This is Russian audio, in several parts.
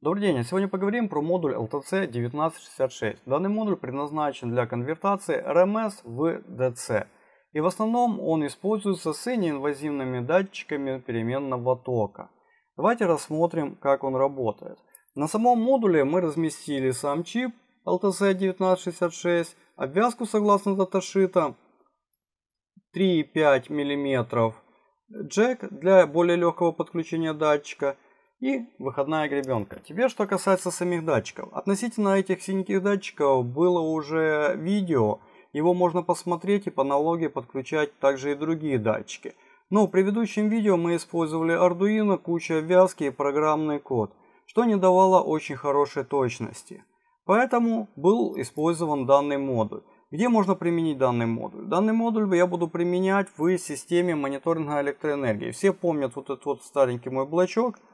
Добрый день, а сегодня поговорим про модуль LTC 1966. Данный модуль предназначен для конвертации RMS эм в DC. И в основном он используется с неинвазивными датчиками переменного тока. Давайте рассмотрим, как он работает. На самом модуле мы разместили сам чип LTC 1966, обвязку согласно даташита 3,5 мм, джек для более легкого подключения датчика – и выходная гребенка. Тебе что касается самих датчиков. Относительно этих синеньких датчиков было уже видео, его можно посмотреть и по аналогии подключать также и другие датчики. Но в предыдущем видео мы использовали Arduino, куча вязки и программный код, что не давало очень хорошей точности. Поэтому был использован данный модуль. Где можно применить данный модуль? Данный модуль я буду применять в системе мониторинга электроэнергии. Все помнят вот этот вот старенький мой блочок –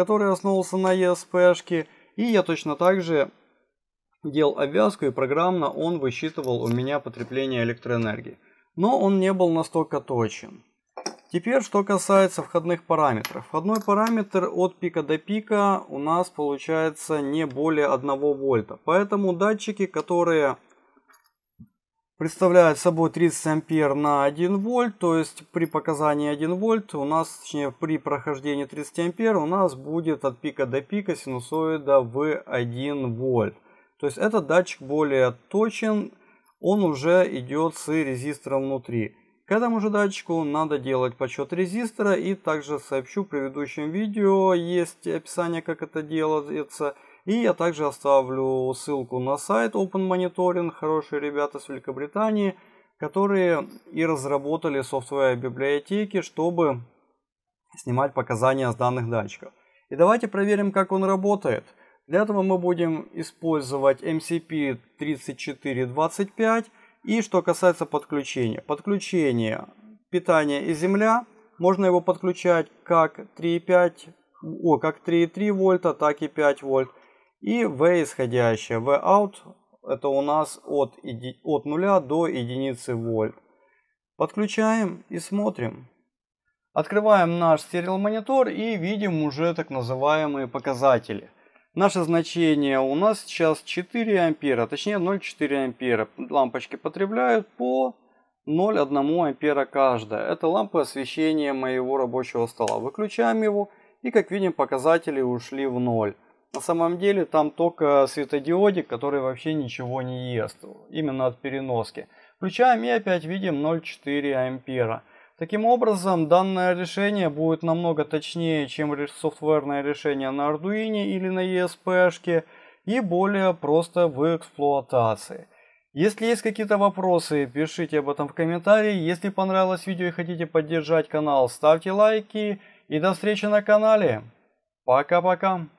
который основывался на ESP-шке, и я точно так же делал обвязку, и программно он высчитывал у меня потребление электроэнергии. Но он не был настолько точен. Теперь, что касается входных параметров. Входной параметр от пика до пика у нас получается не более 1 вольта. Поэтому датчики, которые представляет собой 30 ампер на 1 вольт, то есть при показании 1 вольт у нас, точнее при прохождении 30 ампер у нас будет от пика до пика синусоида в 1 вольт. То есть этот датчик более точен, он уже идет с резистором внутри. К этому же датчику надо делать подсчет резистора и также сообщу в предыдущем видео, есть описание как это делается – и я также оставлю ссылку на сайт Open Monitoring, хорошие ребята с Великобритании, которые и разработали софтовые библиотеки, чтобы снимать показания с данных датчиков. И давайте проверим, как он работает. Для этого мы будем использовать MCP3425. И что касается подключения. Подключение питания и земля. Можно его подключать как 3,5 о, как 3,3 вольта, так и 5 вольт. И V исходящее, V out это у нас от, от 0 до единицы вольт. Подключаем и смотрим. Открываем наш монитор и видим уже так называемые показатели. Наше значение у нас сейчас 4 ампера, точнее 0,4 ампера. Лампочки потребляют по 0,1 ампера каждая. Это лампы освещения моего рабочего стола. Выключаем его и как видим показатели ушли в ноль. На самом деле там только светодиодик, который вообще ничего не ест, именно от переноски. Включаем и опять видим 0,4 ампера. Таким образом, данное решение будет намного точнее, чем софтверное решение на Arduino или на ESP-шке и более просто в эксплуатации. Если есть какие-то вопросы, пишите об этом в комментарии. Если понравилось видео и хотите поддержать канал, ставьте лайки. И до встречи на канале. Пока-пока.